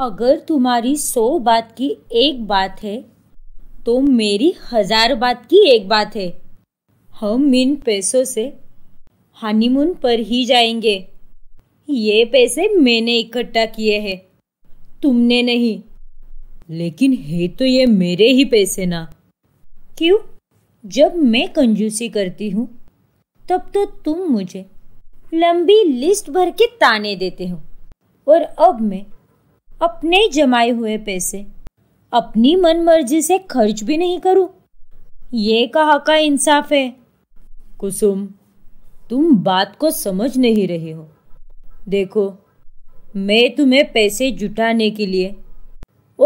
अगर तुम्हारी सौ बात की एक बात है तो मेरी हजार बात की एक बात है हम इन पैसों से हनीमून पर ही जाएंगे ये पैसे मैंने इकट्ठा किए हैं तुमने नहीं लेकिन है तो ये मेरे ही पैसे ना क्यों जब मैं कंजूसी करती हूँ तब तो तुम मुझे लंबी लिस्ट भर के ताने देते हो और अब मैं अपने जमाए हुए पैसे अपनी मन मर्जी से खर्च भी नहीं करूं ये कहा का इंसाफ है कुसुम तुम बात को समझ नहीं रहे हो देखो मैं तुम्हें पैसे जुटाने के लिए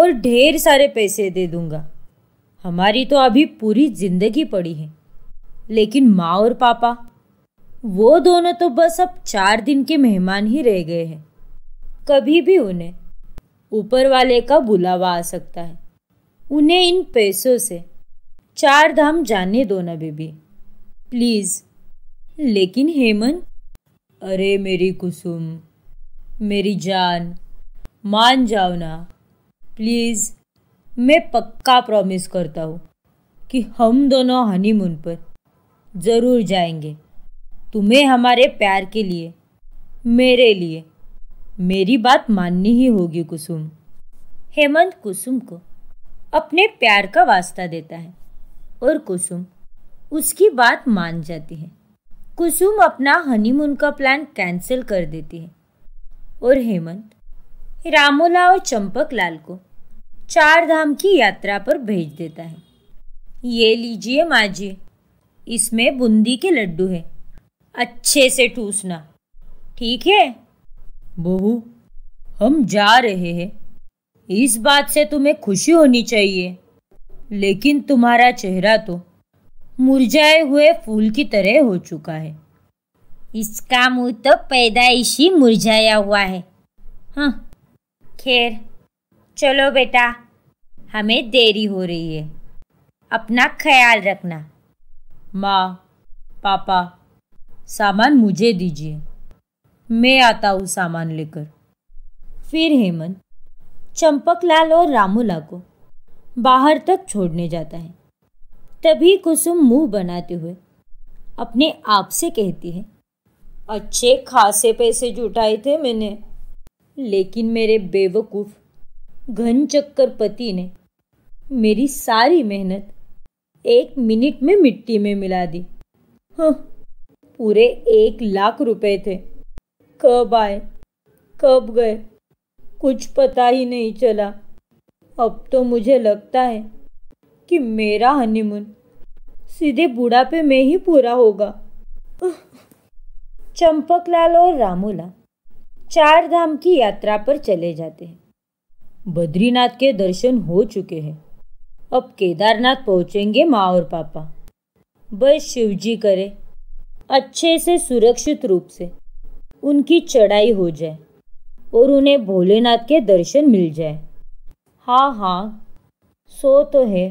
और ढेर सारे पैसे दे दूंगा हमारी तो अभी पूरी जिंदगी पड़ी है लेकिन माँ और पापा वो दोनों तो बस अब चार दिन के मेहमान ही रह गए हैं कभी भी उन्हें ऊपर वाले का बुलावा आ सकता है उन्हें इन पैसों से चार धाम जाने दो ना बेबी प्लीज़ लेकिन हेमंत अरे मेरी कुसुम मेरी जान मान जाओ ना प्लीज़ मैं पक्का प्रॉमिस करता हूँ कि हम दोनों हनीमून पर ज़रूर जाएंगे तुम्हें हमारे प्यार के लिए मेरे लिए मेरी बात माननी ही होगी कुसुम हेमंत कुसुम को अपने प्यार का वास्ता देता है और कुसुम उसकी बात मान जाती है कुसुम अपना हनीमून का प्लान कैंसिल कर देती है और हेमंत रामोला और चंपक लाल को चार धाम की यात्रा पर भेज देता है ये लीजिए माँ जी इसमें बूंदी के लड्डू है अच्छे से ठूसना ठीक है बहू हम जा रहे हैं इस बात से तुम्हें खुशी होनी चाहिए लेकिन तुम्हारा चेहरा तो मुरझाए हुए फूल की तरह हो चुका है इसका मुंह तो पैदाइश ही मुरझाया हुआ है हाँ खैर चलो बेटा हमें देरी हो रही है अपना ख्याल रखना माँ पापा सामान मुझे दीजिए मैं आता हूँ सामान लेकर फिर हेमंत चंपकलाल और रामूला को बाहर तक छोड़ने जाता है तभी कुसुम मुंह बनाते हुए अपने आप से कहती है अच्छे खासे पैसे जुटाए थे मैंने लेकिन मेरे बेवकूफ घन चक्कर पति ने मेरी सारी मेहनत एक मिनट में मिट्टी में मिला दी हाँ पूरे एक लाख रुपए थे कब आए कब गए कुछ पता ही नहीं चला अब तो मुझे लगता है कि मेरा हनीमून सीधे बुढ़ापे में ही पूरा होगा चंपकलाल और रामूला चार धाम की यात्रा पर चले जाते हैं बद्रीनाथ के दर्शन हो चुके हैं अब केदारनाथ पहुंचेंगे माँ और पापा बस शिवजी करे अच्छे से सुरक्षित रूप से उनकी चढ़ाई हो जाए और उन्हें भोलेनाथ के दर्शन मिल जाए हाँ हाँ सो तो है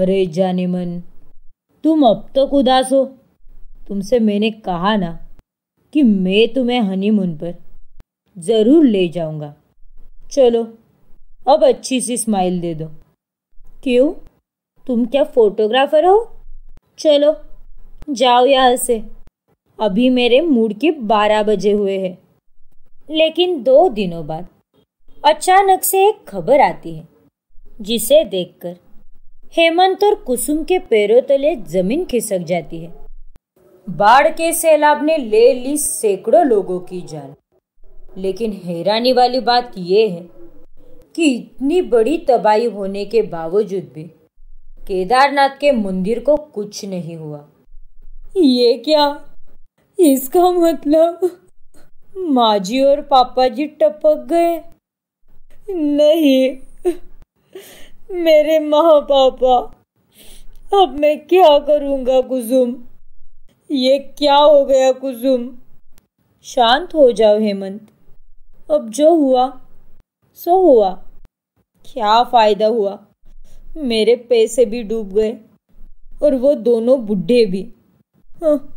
अरे जाने मन तुम अब तक तो उदास हो तुमसे मैंने कहा ना कि मैं तुम्हें हनीमून पर ज़रूर ले जाऊंगा चलो अब अच्छी सी स्माइल दे दो क्यों तुम क्या फोटोग्राफर हो चलो जाओ यहाँ से अभी मेरे मूड के बारह बजे हुए हैं लेकिन दो दिनों बाद अचानक से एक खबर आती है जिसे देखकर हेमंत और कुसुम के पैरों तले जमीन खिसक जाती है बाढ़ के सैलाब ने ले ली सैकड़ों लोगों की जान लेकिन हैरानी वाली बात यह है कि इतनी बड़ी तबाही होने के बावजूद भी केदारनाथ के मंदिर को कुछ नहीं हुआ ये क्या इसका मतलब माँ जी और पापा जी टपक गए नहीं मेरे माँ पापा अब मैं क्या करूँगा कुसुम ये क्या हो गया कुसुम शांत हो जाओ हेमंत अब जो हुआ सो हुआ क्या फ़ायदा हुआ मेरे पैसे भी डूब गए और वो दोनों बुढ़े भी हाँ।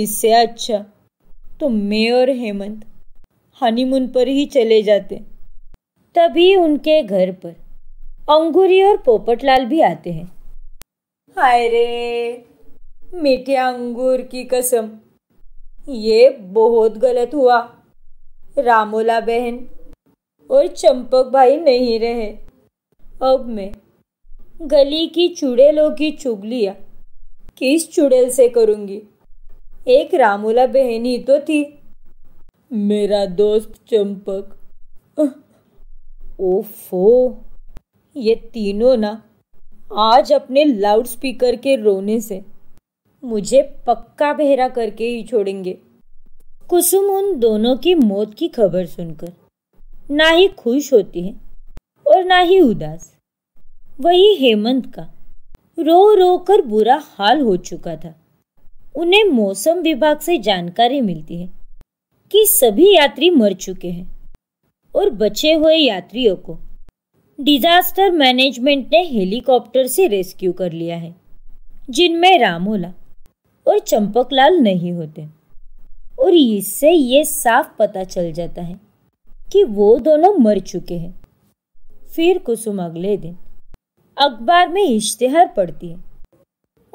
इससे अच्छा तो मैं और हेमंत हनीमून पर ही चले जाते तभी उनके घर पर अंगूरी और पोपटलाल भी आते हैं अरे मीठे अंगूर की कसम ये बहुत गलत हुआ रामोला बहन और चंपक भाई नहीं रहे अब मैं गली की चुड़ैलों की चुगलियाँ किस चुड़ैल से करूँगी एक रामूला बहन ही तो थी मेरा दोस्त चंपक ओफो ये तीनों ना आज अपने लाउड स्पीकर के रोने से मुझे पक्का बहरा करके ही छोड़ेंगे कुसुम उन दोनों की मौत की खबर सुनकर ना ही खुश होती है और ना ही उदास वही हेमंत का रो रो कर बुरा हाल हो चुका था उन्हें मौसम विभाग से जानकारी मिलती है कि सभी यात्री मर चुके हैं और बचे हुए यात्रियों को डिजास्टर मैनेजमेंट ने हेलीकॉप्टर से रेस्क्यू कर लिया है जिनमें रामोला और चंपकलाल नहीं होते और इससे ये साफ पता चल जाता है कि वो दोनों मर चुके हैं फिर कुसुम अगले दिन अखबार में इश्तेहार पड़ती है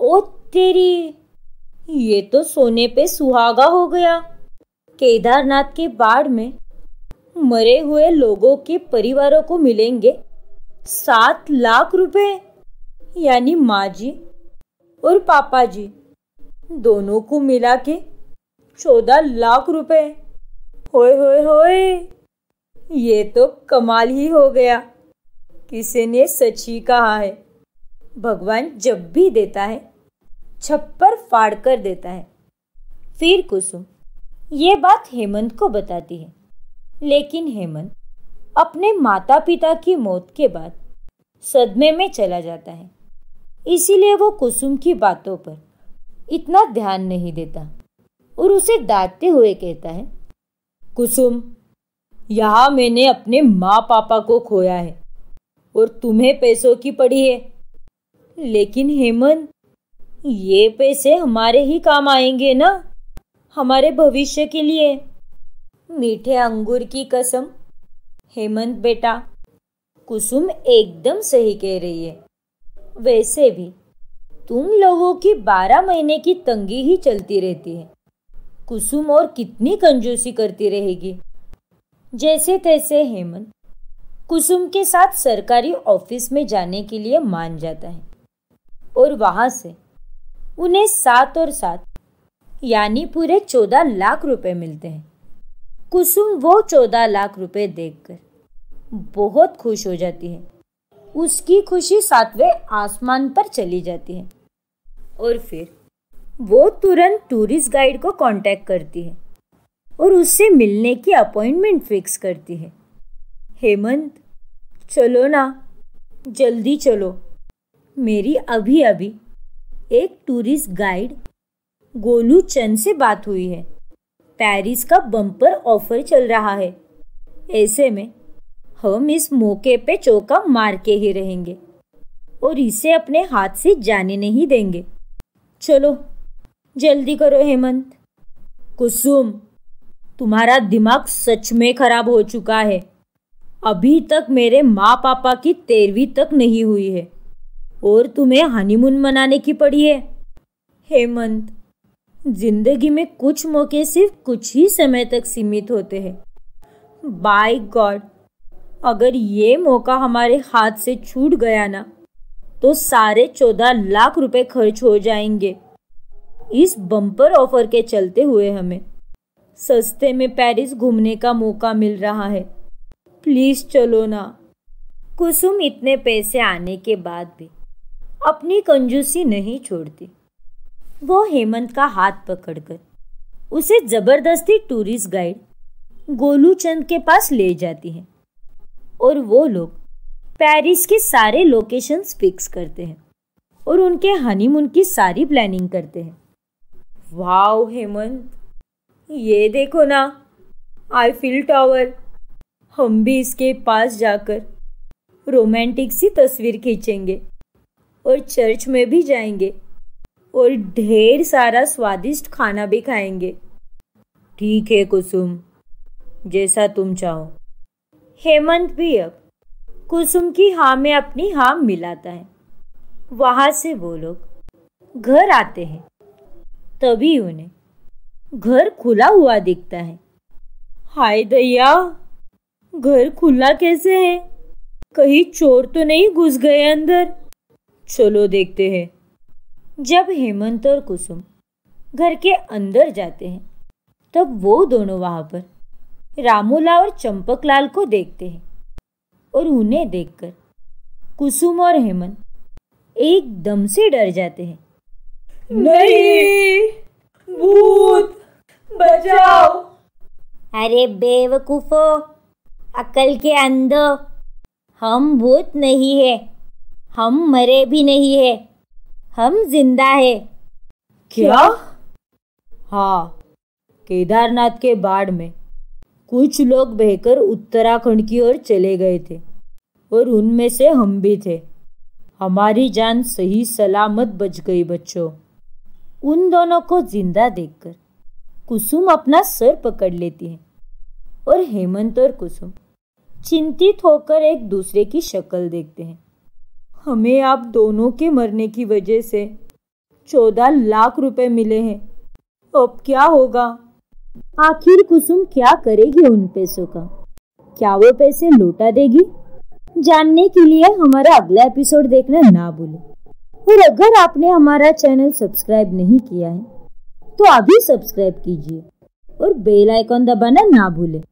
ओ तेरी ये तो सोने पे सुहागा हो गया केदारनाथ के बाढ़ में मरे हुए लोगों के परिवारों को मिलेंगे सात लाख रुपए यानी माँ जी और पापा जी दोनों को मिला के चौदह लाख रुपए होए होए होए ये तो कमाल ही हो गया किसी ने सच ही कहा है भगवान जब भी देता है छप्पर फाड़ कर देता है फिर कुसुम ये बात हेमंत को बताती है लेकिन हेमंत अपने माता पिता की मौत के बाद सदमे में चला जाता है इसीलिए वो कुसुम की बातों पर इतना ध्यान नहीं देता और उसे डांटते हुए कहता है कुसुम यहाँ मैंने अपने माँ पापा को खोया है और तुम्हें पैसों की पड़ी है लेकिन हेमंत ये पैसे हमारे ही काम आएंगे ना हमारे भविष्य के लिए मीठे अंगूर की कसम हेमंत बेटा कुसुम एकदम सही कह रही है वैसे भी तुम लोगों की बारह महीने की तंगी ही चलती रहती है कुसुम और कितनी कंजूसी करती रहेगी जैसे तैसे हेमंत कुसुम के साथ सरकारी ऑफिस में जाने के लिए मान जाता है और वहां से उन्हें सात और सात यानी पूरे चौदह लाख रुपए मिलते हैं कुसुम वो चौदह लाख रुपए देखकर बहुत खुश हो जाती है उसकी खुशी सातवें आसमान पर चली जाती है और फिर वो तुरंत टूरिस्ट गाइड को कांटेक्ट करती है और उससे मिलने की अपॉइंटमेंट फिक्स करती है हेमंत चलो ना जल्दी चलो मेरी अभी अभी एक टूरिस्ट गाइड गोलू चंद से बात हुई है पेरिस का बम्पर ऑफर चल रहा है ऐसे में हम इस मौके पे चौका मार के ही रहेंगे और इसे अपने हाथ से जाने नहीं देंगे चलो जल्दी करो हेमंत कुसुम तुम्हारा दिमाग सच में खराब हो चुका है अभी तक मेरे माँ पापा की तेरहवीं तक नहीं हुई है और तुम्हें हनीमून मनाने की पड़ी है हेमंत जिंदगी में कुछ मौके सिर्फ कुछ ही समय तक सीमित होते हैं बाय गॉड अगर ये मौका हमारे हाथ से छूट गया ना तो सारे चौदह लाख रुपए खर्च हो जाएंगे इस बम्पर ऑफर के चलते हुए हमें सस्ते में पेरिस घूमने का मौका मिल रहा है प्लीज़ चलो ना कुसुम इतने पैसे आने के बाद भी अपनी कंजूसी नहीं छोड़ती वो हेमंत का हाथ पकड़कर उसे ज़बरदस्ती टूरिस्ट गाइड गोलू चंद के पास ले जाती है और वो लोग पेरिस के सारे लोकेशंस फिक्स करते हैं और उनके हनीमून की सारी प्लानिंग करते हैं वाव हेमंत ये देखो ना आईफिल टावर हम भी इसके पास जाकर रोमांटिक सी तस्वीर खींचेंगे और चर्च में भी जाएंगे और ढेर सारा स्वादिष्ट खाना भी खाएंगे ठीक है कुसुम जैसा तुम चाहो हेमंत भी अब कुसुम की हाँ में अपनी हाँ मिलाता है वहां से वो लोग घर आते हैं तभी उन्हें घर खुला हुआ दिखता है हाय दैया घर खुला कैसे है कहीं चोर तो नहीं घुस गए अंदर चलो देखते हैं जब हेमंत और कुसुम घर के अंदर जाते हैं तब वो दोनों वहां पर रामूला और चंपकलाल को देखते हैं और उन्हें देखकर कुसुम और हेमंत एकदम से डर जाते हैं नहीं भूत बचाओ अरे बेवकूफो अकल के अंदर हम भूत नहीं है हम मरे भी नहीं है हम जिंदा है क्या हाँ केदारनाथ के बाढ़ में कुछ लोग बहकर उत्तराखंड की ओर चले गए थे और उनमें से हम भी थे हमारी जान सही सलामत बच गई बच्चों उन दोनों को जिंदा देखकर कुसुम अपना सर पकड़ लेती है और हेमंत और कुसुम चिंतित होकर एक दूसरे की शक्ल देखते हैं हमें आप दोनों के मरने की वजह से चौदह लाख रुपए मिले हैं अब क्या होगा आखिर कुसुम क्या करेगी उन पैसों का क्या वो पैसे लौटा देगी जानने के लिए हमारा अगला एपिसोड देखना ना भूलें और अगर आपने हमारा चैनल सब्सक्राइब नहीं किया है तो अभी सब्सक्राइब कीजिए और बेल आइकॉन दबाना ना भूलें